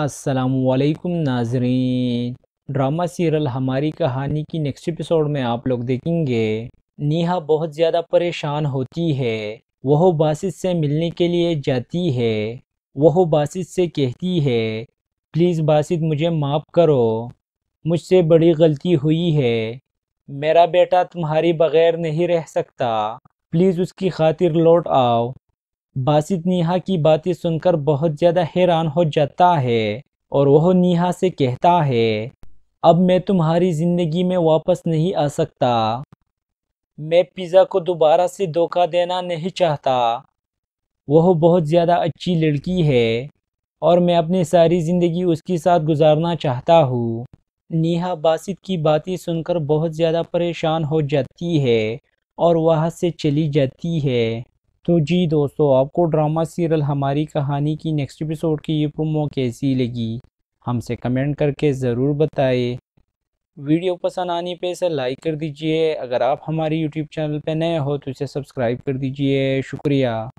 असलकुम नाजरीन drama serial हमारी कहानी की नेक्स्ट एपिसोड में आप लोग देखेंगे नेहा बहुत ज़्यादा परेशान होती है वह बासित से मिलने के लिए जाती है वह बासित से कहती है प्लीज़ बासित मुझे माफ़ करो मुझसे बड़ी गलती हुई है मेरा बेटा तुम्हारी बगैर नहीं रह सकता प्लीज़ उसकी खातिर लौट आओ बासित नेहा की बातें सुनकर बहुत ज़्यादा हैरान हो जाता है और वह नेहा से कहता है अब मैं तुम्हारी ज़िंदगी में वापस नहीं आ सकता मैं पिज़्ज़ा को दोबारा से धोखा देना नहीं चाहता वह बहुत ज़्यादा अच्छी लड़की है और मैं अपनी सारी ज़िंदगी उसके साथ गुजारना चाहता हूँ नेहा बासित की बातें सुनकर बहुत ज़्यादा परेशान हो जाती है और वहाँ से चली जाती है तो जी दोस्तों आपको ड्रामा सीरियल हमारी कहानी की नेक्स्ट एपिसोड की ये प्रोमो कैसी लगी हमसे कमेंट करके ज़रूर बताएं वीडियो पसंद आने पे इसे लाइक कर दीजिए अगर आप हमारे यूट्यूब चैनल पे नए हो तो इसे सब्सक्राइब कर दीजिए शुक्रिया